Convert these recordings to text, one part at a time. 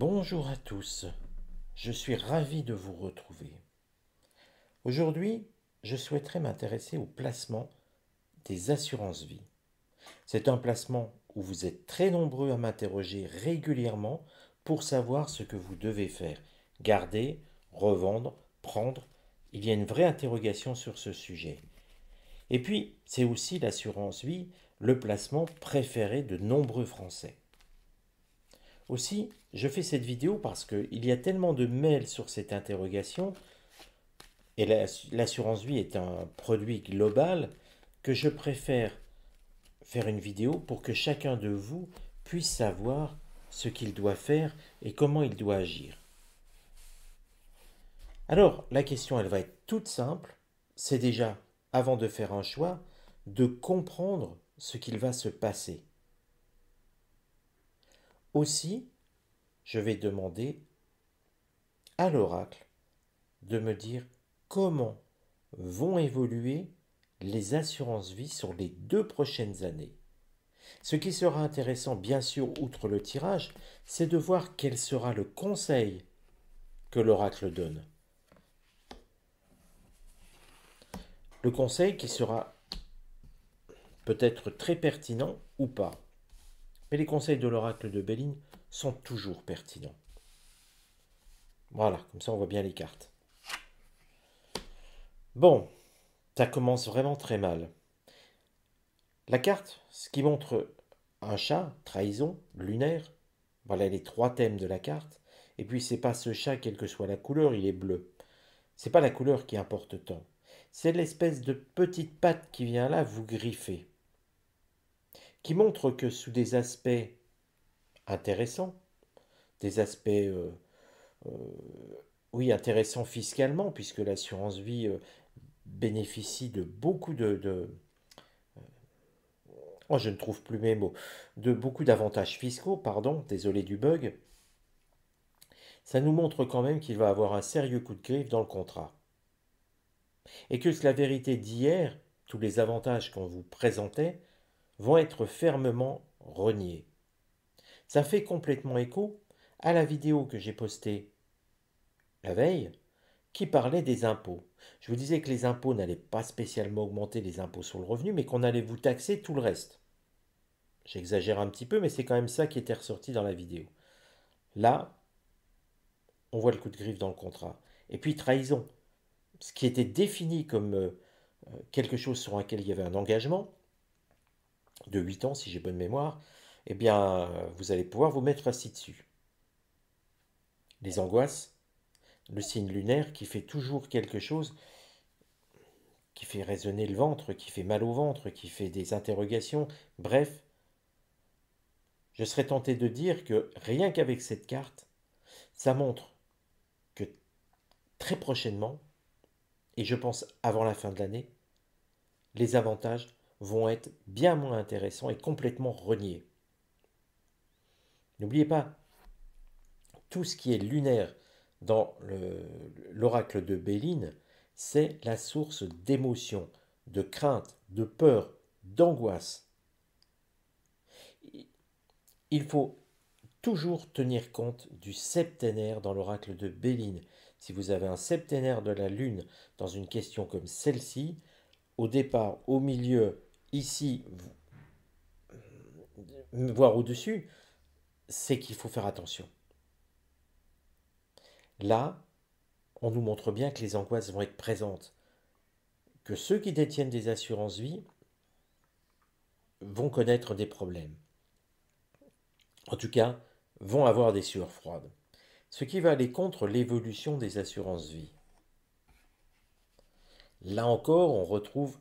Bonjour à tous, je suis ravi de vous retrouver. Aujourd'hui, je souhaiterais m'intéresser au placement des assurances vie. C'est un placement où vous êtes très nombreux à m'interroger régulièrement pour savoir ce que vous devez faire, garder, revendre, prendre. Il y a une vraie interrogation sur ce sujet. Et puis, c'est aussi l'assurance vie, le placement préféré de nombreux Français. Aussi, je fais cette vidéo parce qu'il y a tellement de mails sur cette interrogation, et l'assurance vie est un produit global, que je préfère faire une vidéo pour que chacun de vous puisse savoir ce qu'il doit faire et comment il doit agir. Alors, la question, elle va être toute simple. C'est déjà, avant de faire un choix, de comprendre ce qu'il va se passer. Aussi, je vais demander à l'oracle de me dire comment vont évoluer les assurances vie sur les deux prochaines années. Ce qui sera intéressant, bien sûr, outre le tirage, c'est de voir quel sera le conseil que l'oracle donne. Le conseil qui sera peut-être très pertinent ou pas. Mais les conseils de l'oracle de Béline sont toujours pertinents. Voilà, comme ça on voit bien les cartes. Bon, ça commence vraiment très mal. La carte, ce qui montre un chat, trahison, lunaire, voilà les trois thèmes de la carte. Et puis c'est pas ce chat, quelle que soit la couleur, il est bleu. C'est pas la couleur qui importe tant. C'est l'espèce de petite patte qui vient là vous griffer qui montre que sous des aspects intéressants, des aspects, euh, euh, oui, intéressants fiscalement, puisque l'assurance vie euh, bénéficie de beaucoup de... oh, je ne trouve plus mes mots, de beaucoup d'avantages fiscaux, pardon, désolé du bug, ça nous montre quand même qu'il va avoir un sérieux coup de griffe dans le contrat. Et que la vérité d'hier, tous les avantages qu'on vous présentait, vont être fermement reniés. Ça fait complètement écho à la vidéo que j'ai postée la veille qui parlait des impôts. Je vous disais que les impôts n'allaient pas spécialement augmenter les impôts sur le revenu, mais qu'on allait vous taxer tout le reste. J'exagère un petit peu, mais c'est quand même ça qui était ressorti dans la vidéo. Là, on voit le coup de griffe dans le contrat. Et puis trahison. Ce qui était défini comme euh, quelque chose sur lequel il y avait un engagement, de 8 ans, si j'ai bonne mémoire, eh bien, vous allez pouvoir vous mettre assis dessus. Les angoisses, le signe lunaire qui fait toujours quelque chose qui fait résonner le ventre, qui fait mal au ventre, qui fait des interrogations, bref, je serais tenté de dire que rien qu'avec cette carte, ça montre que très prochainement, et je pense avant la fin de l'année, les avantages vont être bien moins intéressants et complètement reniés. N'oubliez pas, tout ce qui est lunaire dans l'oracle de Béline, c'est la source d'émotions, de crainte, de peur, d'angoisse. Il faut toujours tenir compte du septénaire dans l'oracle de Béline. Si vous avez un septénaire de la Lune dans une question comme celle-ci, au départ, au milieu ici, voire au-dessus, c'est qu'il faut faire attention. Là, on nous montre bien que les angoisses vont être présentes, que ceux qui détiennent des assurances vie vont connaître des problèmes. En tout cas, vont avoir des sueurs froides, ce qui va aller contre l'évolution des assurances vie. Là encore, on retrouve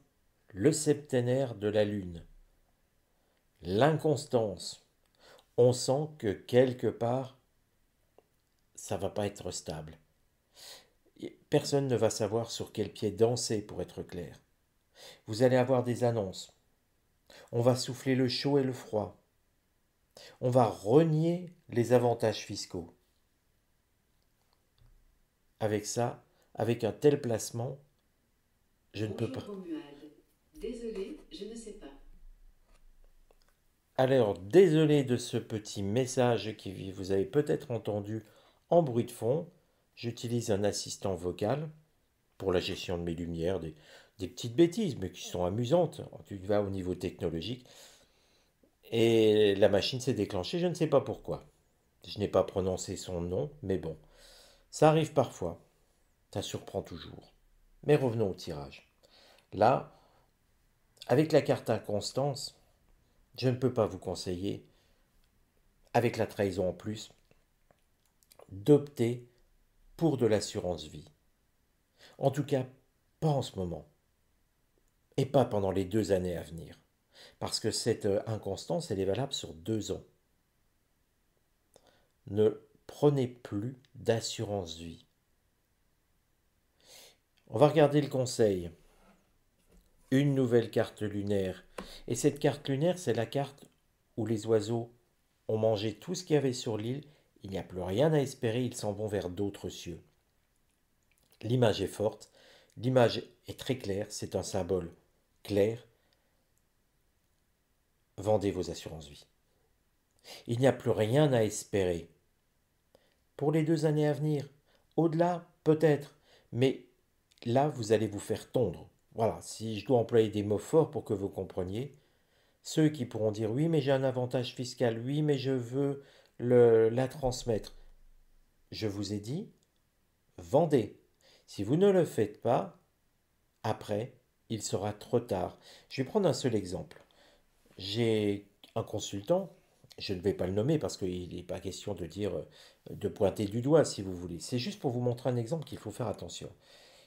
le septénaire de la Lune. L'inconstance. On sent que quelque part, ça va pas être stable. Personne ne va savoir sur quel pied danser, pour être clair. Vous allez avoir des annonces. On va souffler le chaud et le froid. On va renier les avantages fiscaux. Avec ça, avec un tel placement, je ne peux pas. Désolé, je ne sais pas. Alors, désolé de ce petit message qui vous avez peut-être entendu en bruit de fond. J'utilise un assistant vocal pour la gestion de mes lumières, des, des petites bêtises, mais qui sont amusantes. Tu vas au niveau technologique. Et la machine s'est déclenchée, je ne sais pas pourquoi. Je n'ai pas prononcé son nom, mais bon. Ça arrive parfois. Ça surprend toujours. Mais revenons au tirage. Là, avec la carte inconstance, je ne peux pas vous conseiller, avec la trahison en plus, d'opter pour de l'assurance vie. En tout cas, pas en ce moment. Et pas pendant les deux années à venir. Parce que cette euh, inconstance, elle est valable sur deux ans. Ne prenez plus d'assurance vie. On va regarder le conseil une nouvelle carte lunaire. Et cette carte lunaire, c'est la carte où les oiseaux ont mangé tout ce qu'il y avait sur l'île, il n'y a plus rien à espérer, ils s'en vont vers d'autres cieux. L'image est forte, l'image est très claire, c'est un symbole clair. Vendez vos assurances-vie. Il n'y a plus rien à espérer. Pour les deux années à venir, au-delà, peut-être, mais là, vous allez vous faire tondre. Voilà, si je dois employer des mots forts pour que vous compreniez, ceux qui pourront dire oui, mais j'ai un avantage fiscal, oui, mais je veux le, la transmettre. Je vous ai dit, vendez. Si vous ne le faites pas, après, il sera trop tard. Je vais prendre un seul exemple. J'ai un consultant, je ne vais pas le nommer parce qu'il n'est pas question de dire, euh, de pointer du doigt si vous voulez. C'est juste pour vous montrer un exemple qu'il faut faire attention.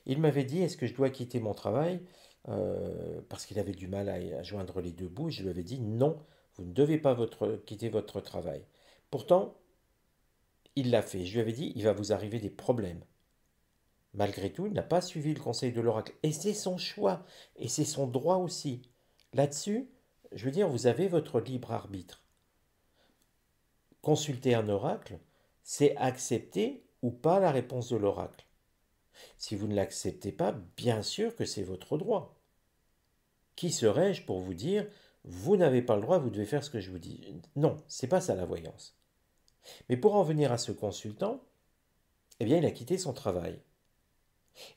Il m'avait dit Est-ce que je dois quitter mon travail euh, Parce qu'il avait du mal à, joindre les deux bouts. je lui avais dit Non, vous ne devez pas votre, quitter votre travail. Pourtant, il l'a fait. Je lui avais dit Il va vous arriver des problèmes. Malgré tout, il n'a pas suivi le conseil de l'oracle. Et c'est son choix. Et c'est son droit aussi. Là-dessus, je veux dire, vous avez votre libre arbitre. Consulter un oracle, c'est accepter ou pas la réponse de l'oracle. Si vous ne l'acceptez pas, bien sûr que c'est votre droit. Qui serais-je pour vous dire vous n'avez pas le droit, vous devez faire ce que je vous dis Non, c'est pas ça la voyance. Mais pour en venir à ce consultant, eh bien, il a quitté son travail.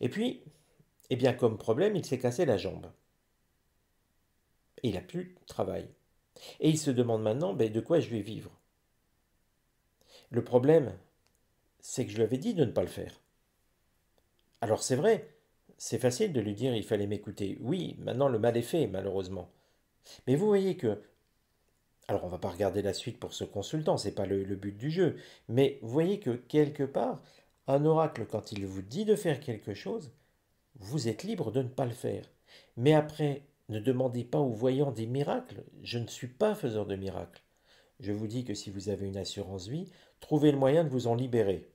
Et puis, eh bien, comme problème, il s'est cassé la jambe. il n'a plus de travail. Et il se demande maintenant ben, de quoi je vais vivre. Le problème, c'est que je lui avais dit de ne pas le faire. Alors c'est vrai, c'est facile de lui dire il fallait m'écouter. Oui, maintenant le mal est fait, malheureusement. Mais vous voyez que. Alors on va pas regarder la suite pour ce consultant, c'est pas le, le, but du jeu. Mais vous voyez que quelque part, un oracle, quand il vous dit de faire quelque chose, vous êtes libre de ne pas le faire. Mais après, ne demandez pas aux voyants des miracles. Je ne suis pas faiseur de miracles. Je vous dis que si vous avez une assurance vie, trouvez le moyen de vous en libérer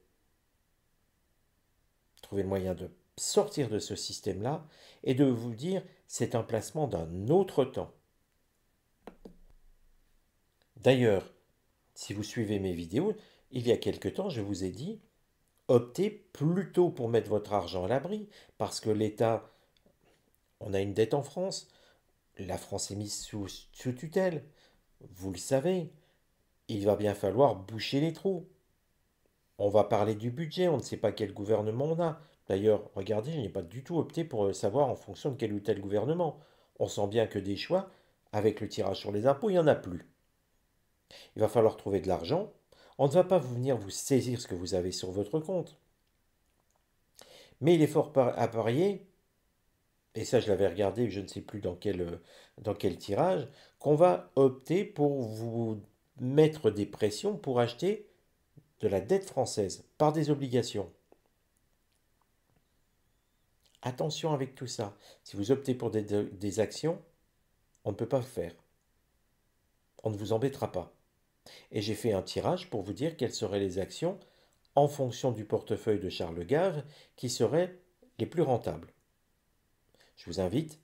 trouver le moyen de sortir de ce système-là et de vous dire c'est un placement d'un autre temps. D'ailleurs, si vous suivez mes vidéos, il y a quelque temps, je vous ai dit, optez plutôt pour mettre votre argent à l'abri, parce que l'État, on a une dette en France, la France est mise sous tutelle, vous le savez, il va bien falloir boucher les trous. On va parler du budget, on ne sait pas quel gouvernement on a. D'ailleurs, regardez, je n'ai pas du tout opté pour euh, savoir en fonction de quel ou tel gouvernement. On sent bien que des choix, avec le tirage sur les impôts, il n'y en a plus. Il va falloir trouver de l'argent. On ne va pas vous venir vous saisir ce que vous avez sur votre compte. Mais il est fort à parier, et ça je l'avais regardé, je ne sais plus dans quel, euh, dans quel tirage, qu'on va opter pour vous mettre des pressions pour acheter de la dette française par des obligations. Attention avec tout ça. Si vous optez pour des, actions, on ne peut pas faire. On ne vous embêtera pas. Et j'ai fait un tirage pour vous dire quelles seraient les actions en fonction du portefeuille de Charles Gave qui seraient les plus rentables. Je vous invite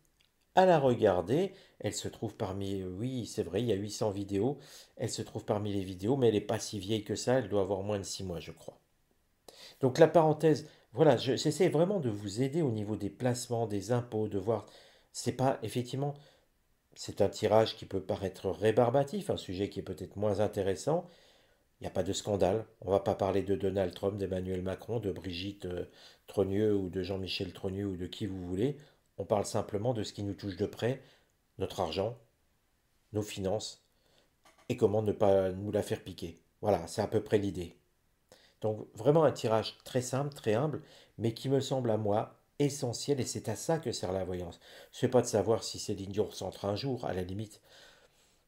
à la regarder. Elle se trouve parmi, euh, oui, c'est vrai, il y a 800 vidéos. Elle se trouve parmi les vidéos, mais elle n'est pas si vieille que ça. Elle doit avoir moins de 6 mois, je crois. Donc la parenthèse, voilà, j'essaie vraiment de vous aider au niveau des placements, des impôts, de voir. C'est pas, effectivement, c'est un tirage qui peut paraître rébarbatif, un sujet qui est peut-être moins intéressant. Il n'y a pas de scandale. On ne va pas parler de Donald Trump, d'Emmanuel Macron, de Brigitte euh, Trogneux ou de Jean-Michel Trogneux ou de qui vous voulez. On parle simplement de ce qui nous touche de près, notre argent, nos finances, et comment ne pas nous la faire piquer. Voilà, c'est à peu près l'idée. Donc vraiment un tirage très simple, très humble, mais qui me semble à moi essentiel, et c'est à ça que sert la voyance. Ce n'est pas de savoir si c'est l'ignorance entre un jour, à la limite.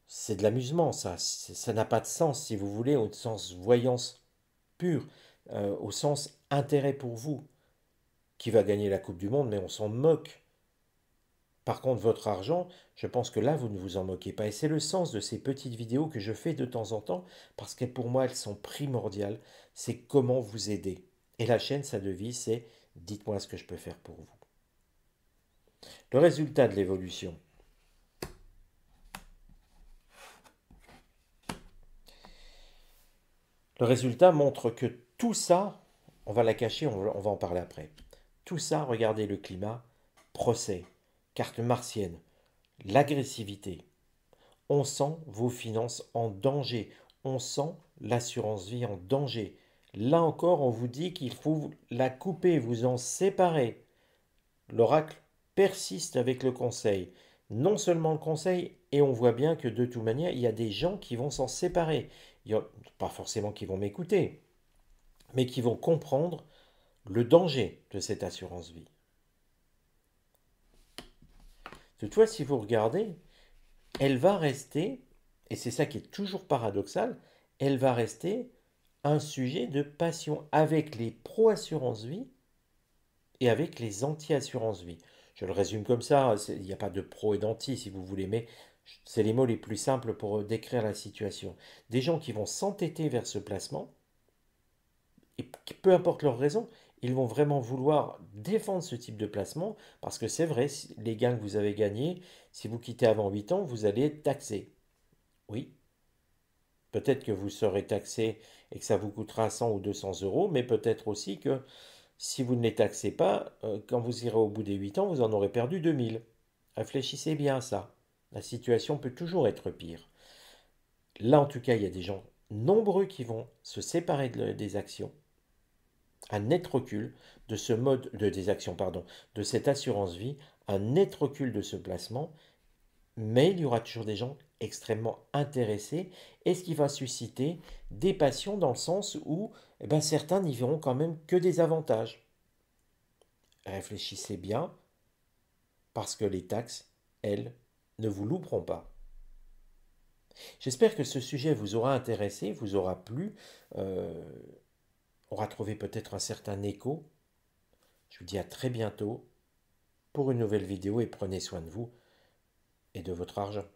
C'est de l'amusement, ça. Ça n'a pas de sens, si vous voulez, au sens voyance pure, euh, au sens intérêt pour vous. Qui va gagner la Coupe du Monde, mais on s'en moque. Par contre, votre argent, je pense que là, vous ne vous en moquez pas. Et c'est le sens de ces petites vidéos que je fais de temps en temps, parce que pour moi, elles sont primordiales. C'est comment vous aider. Et la chaîne, sa devise, c'est dites-moi ce que je peux faire pour vous. Le résultat de l'évolution. Le résultat montre que tout ça, on va la cacher, on va en parler après. Tout ça, regardez le climat, procès, carte martienne, l'agressivité. On sent vos finances en danger, on sent l'assurance vie en danger. Là encore, on vous dit qu'il faut la couper, vous en séparer. L'oracle persiste avec le conseil. Non seulement le conseil, et on voit bien que de toute manière, il y a des gens qui vont s'en séparer. Il a, pas forcément qui vont m'écouter, mais qui vont comprendre le danger de cette assurance vie. Parce si vous regardez, elle va rester, et c'est ça qui est toujours paradoxal, elle va rester un sujet de passion avec les pro-assurance vie et avec les anti-assurance vie. Je le résume comme ça, il n'y a pas de pro et d'anti si vous voulez, mais c'est les mots les plus simples pour euh, décrire la situation. Des gens qui vont s'entêter vers ce placement, et peu importe leur raison, ils vont vraiment vouloir défendre ce type de placement parce que c'est vrai, les gains que vous avez gagnés, si vous quittez avant 8 ans, vous allez être taxé. Oui. Peut-être que vous serez taxé et que ça vous coûtera 100 ou 200 euros, mais peut-être aussi que si vous ne les taxez pas, euh, quand vous irez au bout des 8 ans, vous en aurez perdu 2000. Réfléchissez bien à ça. La situation peut toujours être pire. Là, en tout cas, il y a des gens nombreux qui vont se séparer des actions un net recul de ce mode de des actions, pardon, de cette assurance vie, un net recul de ce placement, mais il y aura toujours des gens extrêmement intéressés et ce qui va susciter des passions dans le sens où eh ben, certains n'y verront quand même que des avantages. Réfléchissez bien parce que les taxes, elles, ne vous louperont pas. J'espère que ce sujet vous aura intéressé, vous aura plu. Euh, aura trouvé peut-être un certain écho. Je vous dis à très bientôt pour une nouvelle vidéo et prenez soin de vous et de votre argent.